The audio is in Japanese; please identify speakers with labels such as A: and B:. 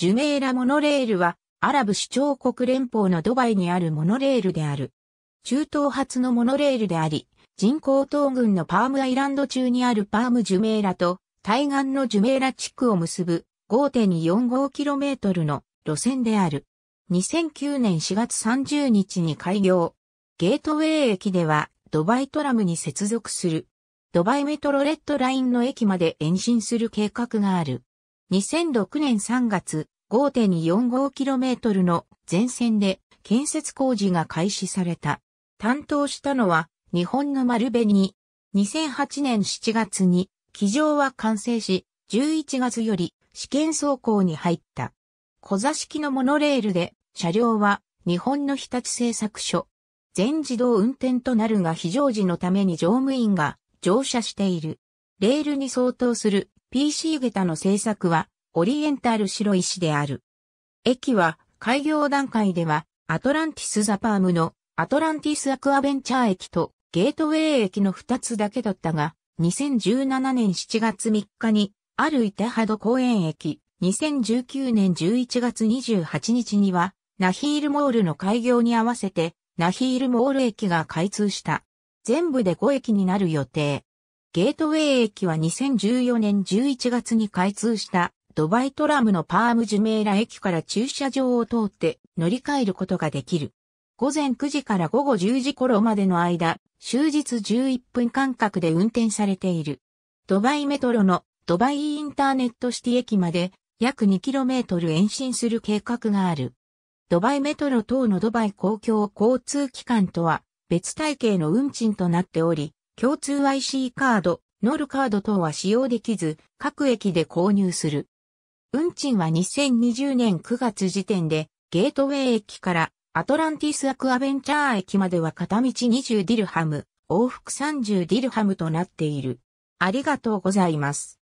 A: ジュメーラモノレールは、アラブ首長国連邦のドバイにあるモノレールである。中東初のモノレールであり、人工島群のパームアイランド中にあるパームジュメーラと、対岸のジュメーラ地区を結ぶ 5.245km の路線である。2009年4月30日に開業。ゲートウェイ駅では、ドバイトラムに接続する。ドバイメトロレッドラインの駅まで延伸する計画がある。2006年3月 5.45km の全線で建設工事が開始された。担当したのは日本の丸紅。2008年7月に機場は完成し、11月より試験走行に入った。小座式のモノレールで車両は日本の日立製作所。全自動運転となるが非常時のために乗務員が乗車している。レールに相当する PC 下駄の製作はオリエンタル白石である。駅は開業段階ではアトランティスザパームのアトランティスアクアベンチャー駅とゲートウェイ駅の2つだけだったが、2017年7月3日にある板ハド公園駅、2019年11月28日にはナヒールモールの開業に合わせてナヒールモール駅が開通した。全部で5駅になる予定。ゲートウェイ駅は2014年11月に開通したドバイトラムのパームジュメーラ駅から駐車場を通って乗り換えることができる。午前9時から午後10時頃までの間、終日11分間隔で運転されている。ドバイメトロのドバイインターネットシティ駅まで約 2km 延伸する計画がある。ドバイメトロ等のドバイ公共交通機関とは別体系の運賃となっており、共通 IC カード、ノルカード等は使用できず、各駅で購入する。運賃は2020年9月時点で、ゲートウェイ駅からアトランティスアクアベンチャー駅までは片道20ディルハム、往復30ディルハムとなっている。ありがとうございます。